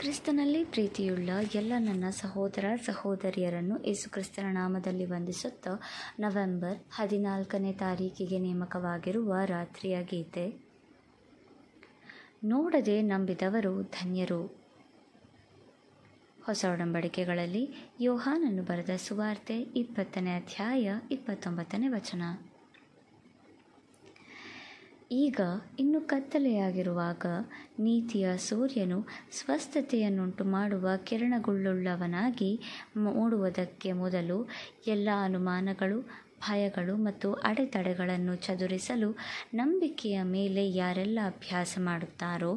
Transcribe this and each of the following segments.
ಕ್ರಿಸ್ತನಲ್ಲಿ ಪ್ರೀತಿಯುಳ್ಳ ಎಲ್ಲ ನನ್ನ ಸಹೋದರ ಸಹೋದರಿಯರನ್ನು ಯೇಸು ಕ್ರಿಸ್ತನ ನಾಮದಲ್ಲಿ ವಂದಿಸುತ್ತ ನವೆಂಬರ್ ಹದಿನಾಲ್ಕನೇ ತಾರೀಕಿಗೆ ನೇಮಕವಾಗಿರುವ ರಾತ್ರಿಯ ಗೀತೆ ನೋಡದೆ ನಂಬಿದವರು ಧನ್ಯರು ಹೊಸ ಒಡಂಬಡಿಕೆಗಳಲ್ಲಿ ಯೋಹಾನನ್ನು ಬರೆದ ಸುವಾರ್ತೆ ಇಪ್ಪತ್ತನೇ ಅಧ್ಯಾಯ ಇಪ್ಪತ್ತೊಂಬತ್ತನೇ ವಚನ ಈಗ ಇನ್ನು ಕತ್ತಲೆಯಾಗಿರುವಾಗ ನೀತಿಯ ಸೂರ್ಯನು ಸ್ವಸ್ಥತೆಯನ್ನುಂಟು ಮಾಡುವ ಕಿರಣಗೊಳ್ಳುಳ್ಳವನಾಗಿ ಮೂಡುವುದಕ್ಕೆ ಮೊದಲು ಎಲ್ಲ ಅನುಮಾನಗಳು ಭಯಗಳು ಮತ್ತು ಅಡೆತಡೆಗಳನ್ನು ಚದುರಿಸಲು ನಂಬಿಕೆಯ ಮೇಲೆ ಯಾರೆಲ್ಲ ಅಭ್ಯಾಸ ಮಾಡುತ್ತಾರೋ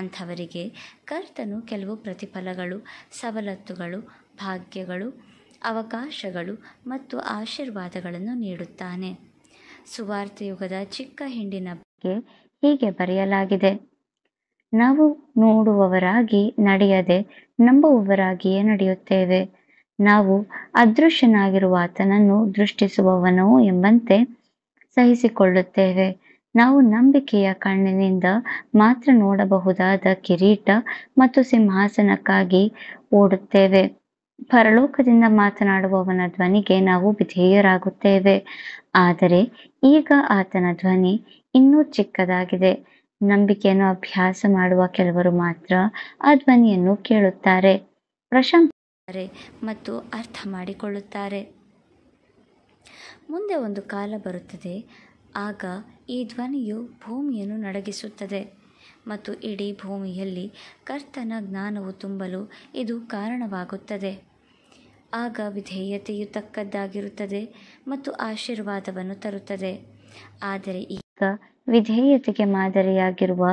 ಅಂಥವರಿಗೆ ಕರ್ತನು ಕೆಲವು ಪ್ರತಿಫಲಗಳು ಸವಲತ್ತುಗಳು ಭಾಗ್ಯಗಳು ಅವಕಾಶಗಳು ಮತ್ತು ಆಶೀರ್ವಾದಗಳನ್ನು ನೀಡುತ್ತಾನೆ ಸುವಾರ್ತೆಯುಗದ ಚಿಕ್ಕ ಹಿಂಡಿನ ಬಗ್ಗೆ ಹೀಗೆ ಬರೆಯಲಾಗಿದೆ ನಾವು ನೋಡುವವರಾಗಿ ನಡೆಯದೆ ನಂಬುವವರಾಗಿಯೇ ನಡೆಯುತ್ತೇವೆ ನಾವು ಅದೃಶ್ಯನಾಗಿರುವ ಆತನನ್ನು ದೃಷ್ಟಿಸುವವನು ಎಂಬಂತೆ ಸಹಿಸಿಕೊಳ್ಳುತ್ತೇವೆ ನಾವು ನಂಬಿಕೆಯ ಕಣ್ಣಿನಿಂದ ಮಾತ್ರ ನೋಡಬಹುದಾದ ಕಿರೀಟ ಮತ್ತು ಸಿಂಹಾಸನಕ್ಕಾಗಿ ಓಡುತ್ತೇವೆ ಪರಲೋಕದಿಂದ ಮಾತನಾಡುವವನ ಧ್ವನಿಗೆ ನಾವು ವಿಧೇಯರಾಗುತ್ತೇವೆ ಆದರೆ ಈಗ ಆತನ ಧ್ವನಿ ಇನ್ನೂ ಚಿಕ್ಕದಾಗಿದೆ ನಂಬಿಕೆಯನ್ನು ಅಭ್ಯಾಸ ಮಾಡುವ ಕೆಲವರು ಮಾತ್ರ ಆ ಧ್ವನಿಯನ್ನು ಕೇಳುತ್ತಾರೆ ಪ್ರಶಂಸಿಸುತ್ತಾರೆ ಮತ್ತು ಅರ್ಥ ಮಾಡಿಕೊಳ್ಳುತ್ತಾರೆ ಮುಂದೆ ಒಂದು ಕಾಲ ಬರುತ್ತದೆ ಆಗ ಈ ಧ್ವನಿಯು ಭೂಮಿಯನ್ನು ನಡಗಿಸುತ್ತದೆ ಮತ್ತು ಇಡೀ ಭೂಮಿಯಲ್ಲಿ ಕರ್ತನ ಜ್ಞಾನವು ತುಂಬಲು ಇದು ಕಾರಣವಾಗುತ್ತದೆ ಆಗ ವಿಧೇಯತೆಯು ತಕ್ಕದ್ದಾಗಿರುತ್ತದೆ ಮತ್ತು ಆಶೀರ್ವಾದವನ್ನು ತರುತ್ತದೆ ಆದರೆ ಈಗ ವಿಧೇಯತೆಗೆ ಮಾದರಿಯಾಗಿರುವ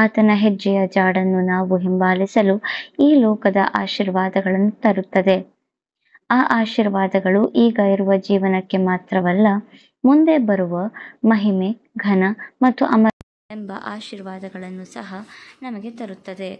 ಆತನ ಹೆಜ್ಜೆಯ ಜಾಡನ್ನು ನಾವು ಹಿಂಬಾಲಿಸಲು ಈ ಲೋಕದ ಆಶೀರ್ವಾದಗಳನ್ನು ತರುತ್ತದೆ ಆ ಆಶೀರ್ವಾದಗಳು ಈಗ ಇರುವ ಜೀವನಕ್ಕೆ ಮಾತ್ರವಲ್ಲ ಮುಂದೆ ಬರುವ ಮಹಿಮೆ ಘನ ಮತ್ತು ಅಮರ ಎಂಬ ಆಶೀರ್ವಾದಗಳನ್ನು ಸಹ ನಮಗೆ ತರುತ್ತದೆ